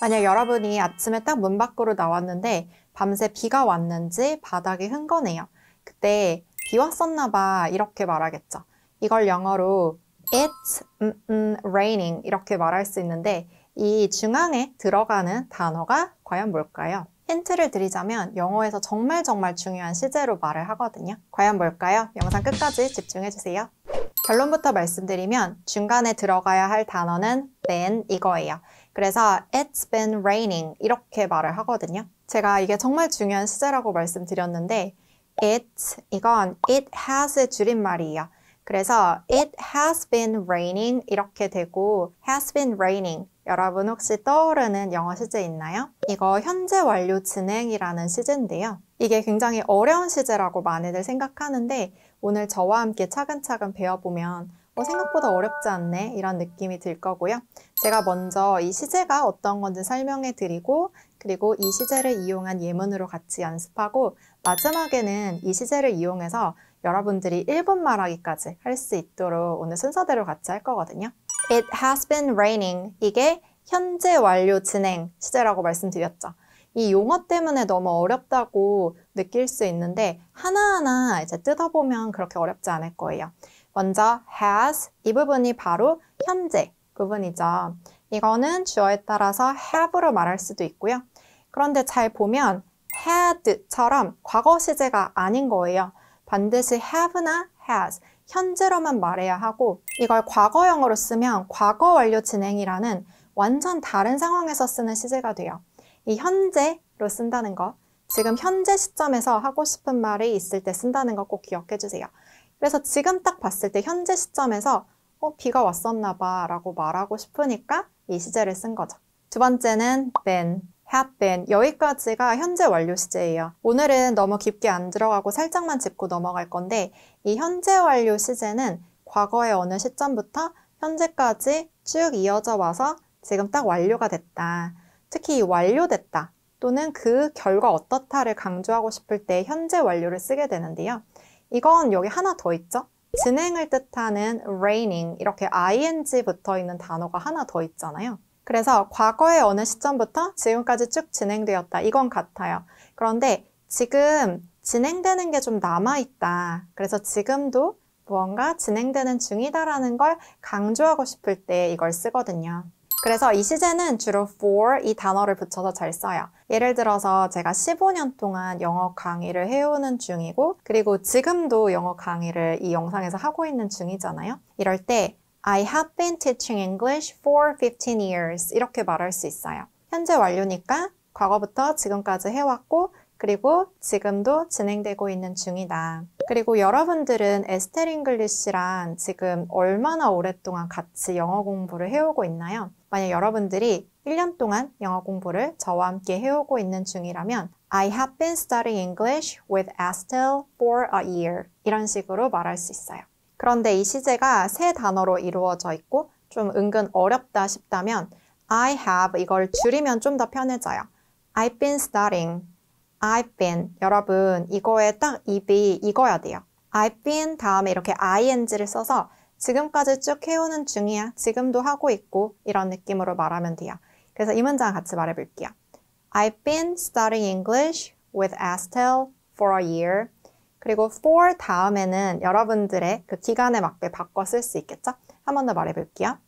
만약 여러분이 아침에 딱 문 밖으로 나왔는데 밤새 비가 왔는지 바닥이 흥건해요. 그때 비 왔었나 봐 이렇게 말하겠죠. 이걸 영어로 It's raining 이렇게 말할 수 있는데 이 중앙에 들어가는 단어가 과연 뭘까요? 힌트를 드리자면 영어에서 정말 정말 중요한 시제로 말을 하거든요. 과연 뭘까요? 영상 끝까지 집중해주세요. 결론부터 말씀드리면 중간에 들어가야 할 단어는 then 이거예요. 그래서 It's been raining 이렇게 말을 하거든요. 제가 이게 정말 중요한 시제라고 말씀드렸는데 It 이건 It has의 줄임말이에요. 그래서 It has been raining 이렇게 되고 has been raining 여러분 혹시 떠오르는 영어 시제 있나요? 이거 현재 완료 진행이라는 시제인데요. 이게 굉장히 어려운 시제라고 많이들 생각하는데 오늘 저와 함께 차근차근 배워보면 어, 생각보다 어렵지 않네 이런 느낌이 들 거고요. 제가 먼저 이 시제가 어떤 건지 설명해 드리고 그리고 이 시제를 이용한 예문으로 같이 연습하고 마지막에는 이 시제를 이용해서 여러분들이 1분 말하기까지 할 수 있도록 오늘 순서대로 같이 할 거거든요. It has been raining. 이게 현재 완료 진행 시제라고 말씀드렸죠. 이 용어 때문에 너무 어렵다고 느낄 수 있는데 하나하나 이제 뜯어보면 그렇게 어렵지 않을 거예요. 먼저 has 이 부분이 바로 현재 부분이죠. 이거는 주어에 따라서 have로 말할 수도 있고요. 그런데 잘 보면 had처럼 과거 시제가 아닌 거예요. 반드시 have나 has, 현재로만 말해야 하고 이걸 과거형으로 쓰면 과거 완료 진행이라는 완전 다른 상황에서 쓰는 시제가 돼요. 이 현재로 쓴다는 거, 지금 현재 시점에서 하고 싶은 말이 있을 때 쓴다는 거 꼭 기억해 주세요. 그래서 지금 딱 봤을 때 현재 시점에서 어, 비가 왔었나 봐 라고 말하고 싶으니까 이 시제를 쓴 거죠. 두 번째는 been, have been 여기까지가 현재 완료 시제예요. 오늘은 너무 깊게 안 들어가고 살짝만 짚고 넘어갈 건데 이 현재 완료 시제는 과거의 어느 시점부터 현재까지 쭉 이어져 와서 지금 딱 완료가 됐다. 특히 이 완료됐다 또는 그 결과 어떻다를 강조하고 싶을 때 현재 완료를 쓰게 되는데요. 이건 여기 하나 더 있죠? 진행을 뜻하는 raining 이렇게 ing 붙어 있는 단어가 하나 더 있잖아요. 그래서 과거의 어느 시점부터 지금까지 쭉 진행되었다. 이건 같아요. 그런데 지금 진행되는 게 좀 남아있다. 그래서 지금도 무언가 진행되는 중이다라는 걸 강조하고 싶을 때 이걸 쓰거든요. 그래서 이 시제는 주로 for 이 단어를 붙여서 잘 써요. 예를 들어서 제가 15년 동안 영어 강의를 해오는 중이고 그리고 지금도 영어 강의를 이 영상에서 하고 있는 중이잖아요. 이럴 때 I have been teaching English for 15 years 이렇게 말할 수 있어요. 현재 완료니까 과거부터 지금까지 해왔고 그리고 지금도 진행되고 있는 중이다. 그리고 여러분들은 에스테링글리시랑 지금 얼마나 오랫동안 같이 영어 공부를 해오고 있나요? 만약 여러분들이 1년 동안 영어 공부를 저와 함께 해오고 있는 중이라면 I have been studying English with Estelle for a year 이런 식으로 말할 수 있어요. 그런데 이 시제가 세 단어로 이루어져 있고 좀 은근 어렵다 싶다면 I have 이걸 줄이면 좀 더 편해져요. I've been studying. I've been. 여러분 이거에 딱 입이 익어야 돼요. I've been 다음에 이렇게 ing를 써서 지금까지 쭉 해오는 중이야. 지금도 하고 있고 이런 느낌으로 말하면 돼요. 그래서 이 문장 같이 말해볼게요. I've been studying English with Astel l for a year. 그리고 for 다음에는 여러분들의 그 기간에 맞게 바꿔 쓸 수 있겠죠? 한 번 더 말해볼게요.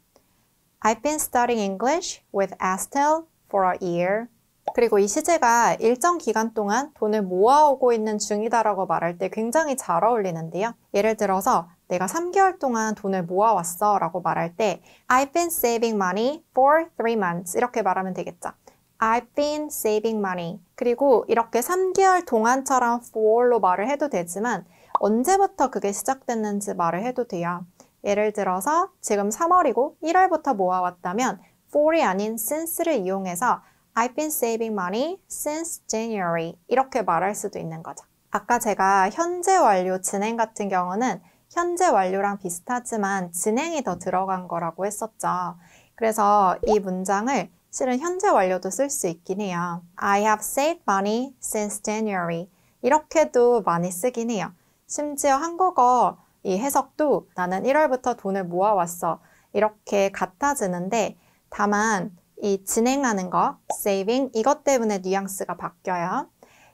I've been studying English with Astel for a year. 그리고 이 시제가 일정 기간 동안 돈을 모아오고 있는 중이다라고 말할 때 굉장히 잘 어울리는데요. 예를 들어서 내가 3개월 동안 돈을 모아왔어 라고 말할 때 I've been saving money for three months 이렇게 말하면 되겠죠. I've been saving money. 그리고 이렇게 3개월 동안처럼 for로 말을 해도 되지만 언제부터 그게 시작됐는지 말을 해도 돼요. 예를 들어서 지금 3월이고 1월부터 모아왔다면 for이 아닌 since를 이용해서 I've been saving money since January 이렇게 말할 수도 있는 거죠. 아까 제가 현재 완료 진행 같은 경우는 현재 완료랑 비슷하지만 진행이 더 들어간 거라고 했었죠. 그래서 이 문장을 실은 현재 완료도 쓸 수 있긴 해요. I have saved money since January. 이렇게도 많이 쓰긴 해요. 심지어 한국어 이 해석도 나는 1월부터 돈을 모아왔어. 이렇게 같아지는데 다만 이 진행하는 거, saving 이것 때문에 뉘앙스가 바뀌어요.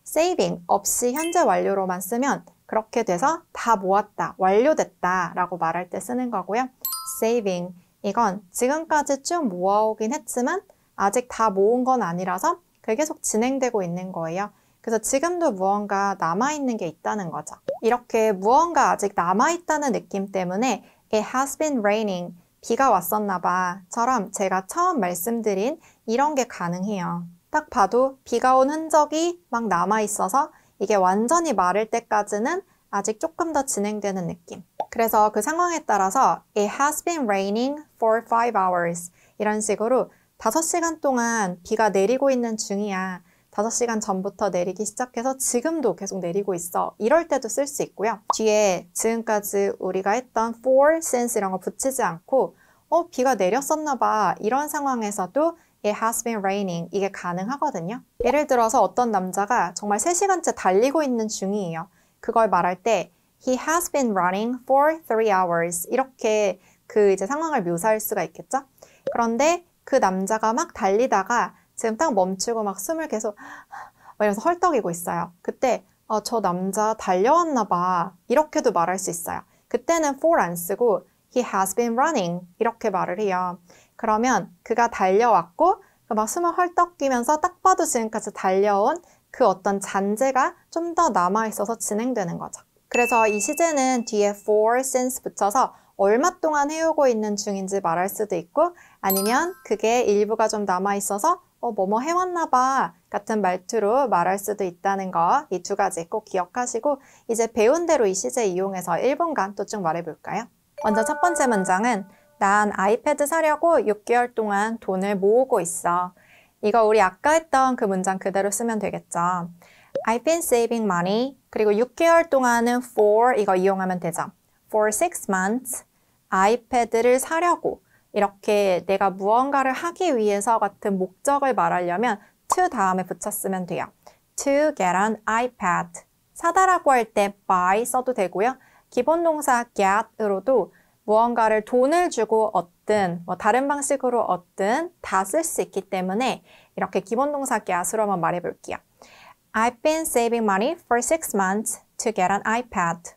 saving 없이 현재 완료로만 쓰면 그렇게 돼서 다 모았다, 완료됐다 라고 말할 때 쓰는 거고요. saving 이건 지금까지 쭉 모아오긴 했지만 아직 다 모은 건 아니라서 그게 계속 진행되고 있는 거예요. 그래서 지금도 무언가 남아있는 게 있다는 거죠. 이렇게 무언가 아직 남아있다는 느낌 때문에 It has been raining, 비가 왔었나 봐 처럼 제가 처음 말씀드린 이런 게 가능해요. 딱 봐도 비가 온 흔적이 막 남아있어서 이게 완전히 마를 때까지는 아직 조금 더 진행되는 느낌. 그래서 그 상황에 따라서 It has been raining for five hours 이런 식으로 5시간 동안 비가 내리고 있는 중이야. 5시간 전부터 내리기 시작해서 지금도 계속 내리고 있어. 이럴 때도 쓸 수 있고요. 뒤에 지금까지 우리가 했던 for, since 이런 거 붙이지 않고 어, 비가 내렸었나 봐. 이런 상황에서도 It has been raining. 이게 가능하거든요. 예를 들어서 어떤 남자가 정말 3시간째 달리고 있는 중이에요. 그걸 말할 때 He has been running for three hours. 이렇게 그 이제 상황을 묘사할 수가 있겠죠? 그런데 그 남자가 막 달리다가 지금 딱 멈추고 막 숨을 계속 이러면서 헐떡이고 있어요. 그때 어, 저 남자 달려왔나 봐. 이렇게도 말할 수 있어요. 그때는 for 안 쓰고 He has been running. 이렇게 말을 해요. 그러면 그가 달려왔고 그 막 숨을 헐떡이면서 딱 봐도 지금까지 달려온 그 어떤 잔재가 좀 더 남아있어서 진행되는 거죠. 그래서 이 시제는 뒤에 for, since 붙여서 얼마 동안 해오고 있는 중인지 말할 수도 있고 아니면 그게 일부가 좀 남아있어서 어, 뭐뭐 뭐 해왔나 봐 같은 말투로 말할 수도 있다는 거 이 두 가지 꼭 기억하시고 이제 배운 대로 이 시제 이용해서 1분간 또 쭉 말해볼까요? 먼저 첫 번째 문장은 난 아이패드 사려고 6개월 동안 돈을 모으고 있어. 이거 우리 아까 했던 그 문장 그대로 쓰면 되겠죠. I've been saving money. 그리고 6개월 동안은 for 이거 이용하면 되죠. For s months, 아이패드를 사려고. 이렇게 내가 무언가를 하기 위해서 같은 목적을 말하려면 to 다음에 붙였으면 돼요. To get an iPad. 사다라고 할 때 buy 써도 되고요. 기본 동사 get으로도 무언가를 돈을 주고 얻든 뭐 다른 방식으로 얻든 다 쓸 수 있기 때문에 이렇게 기본 동사 get으로 만 말해볼게요. I've been saving money for six months to get an iPad.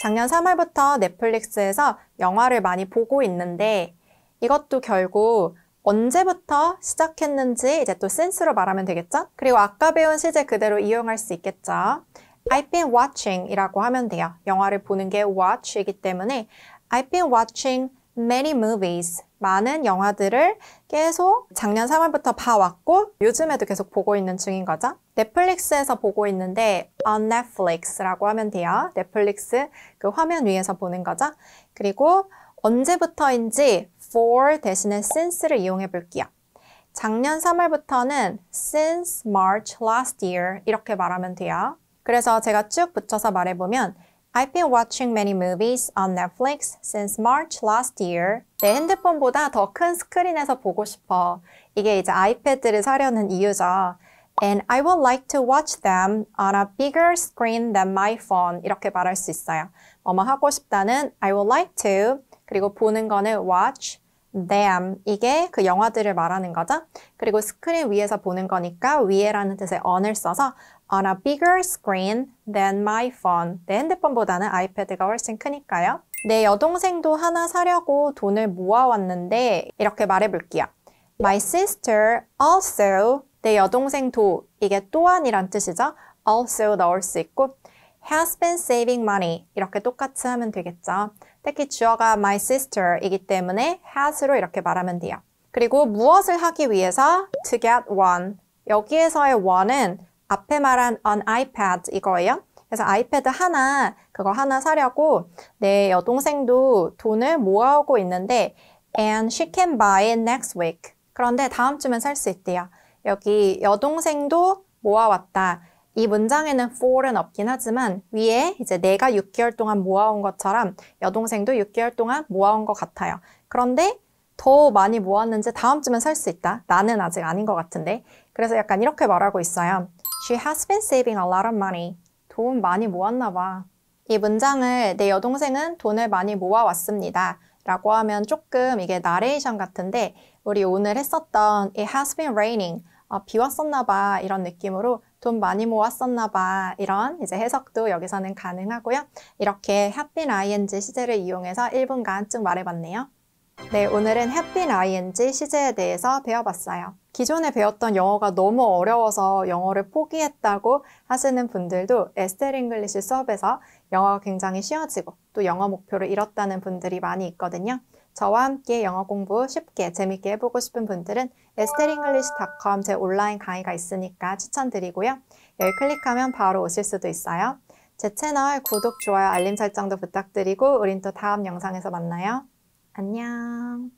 작년 3월부터 넷플릭스에서 영화를 많이 보고 있는데 이것도 결국 언제부터 시작했는지 이제 또 센스로 말하면 되겠죠? 그리고 아까 배운 시제 그대로 이용할 수 있겠죠? I've been watching 이라고 하면 돼요. 영화를 보는 게 watch이기 때문에 I've been watching many movies. 많은 영화들을 계속 작년 3월부터 봐왔고 요즘에도 계속 보고 있는 중인 거죠. 넷플릭스에서 보고 있는데 on Netflix라고 하면 돼요. 넷플릭스 그 화면 위에서 보는 거죠. 그리고 언제부터인지 for 대신에 since를 이용해 볼게요. 작년 3월부터는 since March last year 이렇게 말하면 돼요. 그래서 제가 쭉 붙여서 말해보면 I've been watching many movies on Netflix since March last year. 내 핸드폰보다 더 큰 스크린에서 보고 싶어. 이게 이제 아이패드를 사려는 이유죠. And I would like to watch them on a bigger screen than my phone. 이렇게 말할 수 있어요. 뭐뭐 하고 싶다는 I would like to 그리고 보는 거는 watch them 이게 그 영화들을 말하는 거죠. 그리고 스크린 위에서 보는 거니까 위에라는 뜻의 on을 써서 on a bigger screen than my phone. 내 핸드폰보다는 아이패드가 훨씬 크니까요. 내 여동생도 하나 사려고 돈을 모아왔는데 이렇게 말해볼게요. My sister also 내 여동생도 이게 또한이란 뜻이죠. also 넣을 수 있고 has been saving money 이렇게 똑같이 하면 되겠죠. 특히 주어가 my sister이기 때문에 has로 이렇게 말하면 돼요. 그리고 무엇을 하기 위해서 to get one 여기에서의 one은 앞에 말한 an iPad 이거예요. 그래서 아이패드 하나, 그거 하나 사려고 내 여동생도 돈을 모아오고 있는데 and she can buy it next week. 그런데 다음 주면 살 수 있대요. 여기 여동생도 모아왔다. 이 문장에는 for은 없긴 하지만 위에 이제 내가 6개월 동안 모아온 것처럼 여동생도 6개월 동안 모아온 것 같아요. 그런데 더 많이 모았는지 다음 주면 살 수 있다. 나는 아직 아닌 것 같은데. 그래서 약간 이렇게 말하고 있어요. She has been saving a lot of money. 돈 많이 모았나 봐. 이 문장을 내 여동생은 돈을 많이 모아왔습니다. 라고 하면 조금 이게 나레이션 같은데 우리 오늘 했었던 It has been raining. 어, 비 왔었나 봐 이런 느낌으로 돈 많이 모았었나 봐 이런 이제 해석도 여기서는 가능하고요. 이렇게 have been ing 시제를 이용해서 1분간 쭉 말해봤네요. 네, 오늘은 해 a v e ing 시제에 대해서 배워봤어요. 기존에 배웠던 영어가 너무 어려워서 영어를 포기했다고 하시는 분들도 에스텔 잉글리시 수업에서 영어가 굉장히 쉬워지고 또 영어 목표를 잃었다는 분들이 많이 있거든요. 저와 함께 영어 공부 쉽게 재밌게 해보고 싶은 분들은 에스텔 잉글리시닷컴 제 온라인 강의가 있으니까 추천드리고요. 여기 클릭하면 바로 오실 수도 있어요. 제 채널 구독, 좋아요, 알림 설정도 부탁드리고 우린 또 다음 영상에서 만나요. 안녕.